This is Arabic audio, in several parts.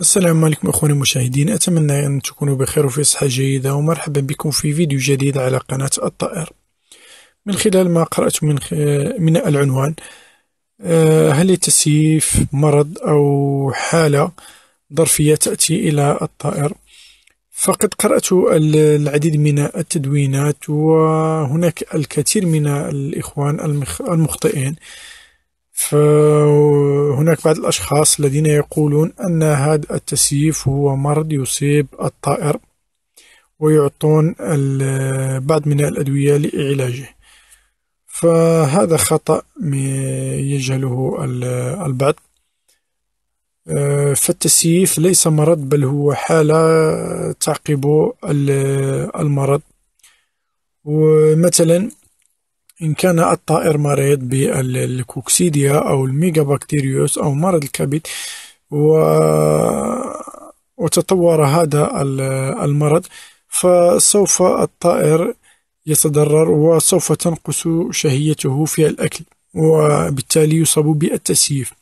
السلام عليكم أخواني المشاهدين أتمنى أن تكونوا بخير وفي صحة جيدة ومرحبا بكم في فيديو جديد على قناة الطائر من خلال ما قرأت من, من العنوان آه، هل التسييف مرض أو حالة ظرفية تأتي إلى الطائر فقد قرأت العديد من التدوينات وهناك الكثير من الإخوان المخطئين فهناك بعض الأشخاص الذين يقولون أن هذا التسييف هو مرض يصيب الطائر ويعطون بعض من الأدوية لعلاجه فهذا خطأ يجهله البعض آه، فالتسييف ليس مرض بل هو حالة تعقب المرض ومثلا إن كان الطائر مريض بالكوكسيديا أو الميجا بكتيريوس أو مرض الكبد و... وتطور هذا المرض فسوف الطائر يتضرر وسوف تنقص شهيته في الأكل وبالتالي يصاب بالتسييف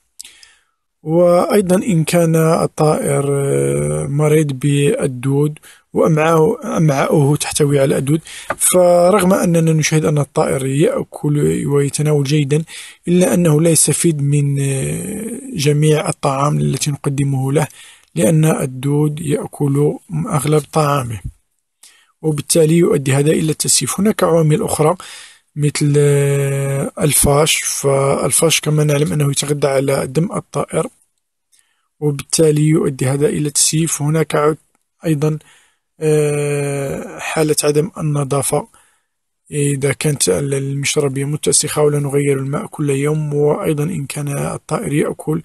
وأيضا إن كان الطائر آه، مريض بالدود وأمعاؤه تحتوي على الأدود فرغم أننا نشاهد أن الطائر يأكل ويتناول جيدا إلا أنه لا يستفيد من آه، جميع الطعام التي نقدمه له لأن الدود يأكل أغلب طعامه وبالتالي يؤدي هذا إلى التسييف هناك عوامل أخرى مثل آه، الفاش فالفاش كما نعلم أنه يتغذى على دم الطائر وبالتالي يؤدي هذا إلى التسييف هناك أيضا آه، حالة عدم النظافة إذا كانت المشربية متسخة ولا نغير الماء كل يوم وأيضا إن كان الطائر يأكل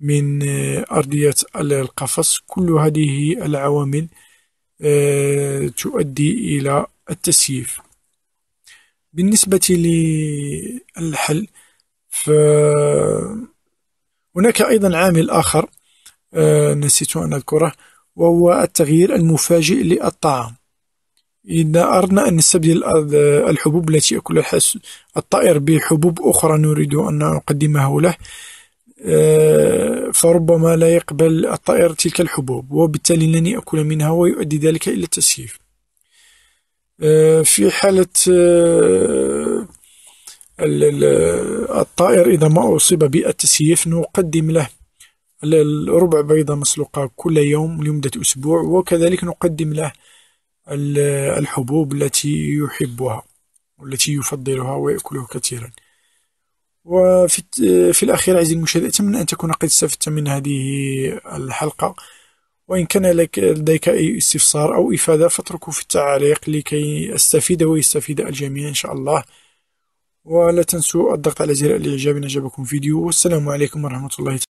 من آه، أرضية القفص كل هذه العوامل آه، تؤدي إلى التسييف بالنسبة للحل فهناك أيضا عامل آخر نسيت أن أذكره وهو التغيير المفاجئ للطعام إذا أردنا أن نستبدل الحبوب التي يأكلها الطائر بحبوب أخرى نريد أن نقدمه له آه، فربما لا يقبل الطائر تلك الحبوب وبالتالي لن يأكل منها ويؤدي ذلك إلى التسييف آه، في حالة آه، الطائر إذا ما أصيب بالتسييف نقدم له الربع بيضة مسلوقة كل يوم لمدة أسبوع وكذلك نقدم له الحبوب التي يحبها والتي يفضلها ويأكلها كثيرا وفي في الأخير عزيزي المشاهد أتمنى أن تكون قد استفدت من هذه الحلقة وإن كان لك لديك أي استفسار أو إفادة فاتركه في التعليق لكي أستفيد ويستفيد الجميع إن شاء الله ولا تنسوا الضغط على زر الإعجاب إن أعجبكم الفيديو والسلام عليكم ورحمة الله